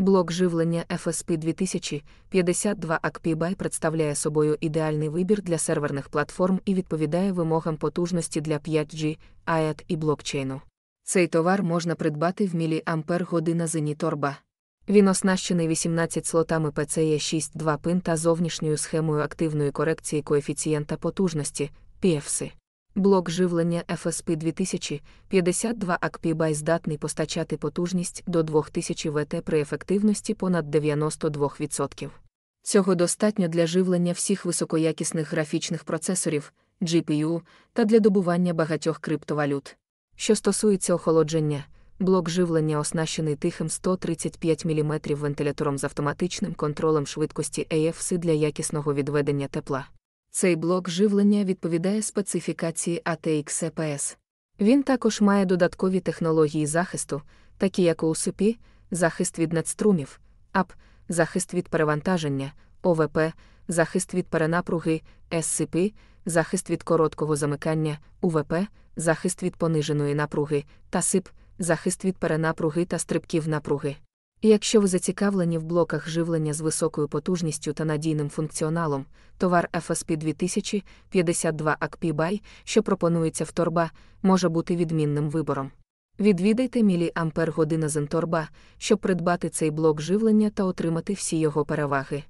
Блок живлення FSP 2052 ACPI представляє собою ідеальний вибір для серверних платформ і відповідає вимогам потужності для 5G, AET і блокчейну. Цей товар можна придбати в міліампер година зені торба. Він оснащений 18 слотами PCE 62 пин та зовнішньою схемою активної корекції коефіцієнта потужності PFC. Блок живлення FSP 2052 АКПІБАЙ здатний постачати потужність до 2000 ВТ при ефективності понад 92%. Цього достатньо для живлення всіх високоякісних графічних процесорів, GPU та для добування багатьох криптовалют. Що стосується охолодження, блок живлення оснащений тихим 135 мм вентилятором з автоматичним контролем швидкості AFC для якісного відведення тепла. Цей блок живлення відповідає специфікації ATX EPS. Він також має додаткові технології захисту, такі як OCP, захист від надструмів, АП, захист від перевантаження, ОВП, захист від перенапруги, SCP, захист від короткого замикання, УВП, захист від пониженої напруги та СИП, захист від перенапруги та стрибків напруги. Якщо ви зацікавлені в блоках живлення з високою потужністю та надійним функціоналом, товар FSP 2052 ACPBY, що пропонується в торба, може бути відмінним вибором. Відвідайте мілі Ампер година зенторба, щоб придбати цей блок живлення та отримати всі його переваги.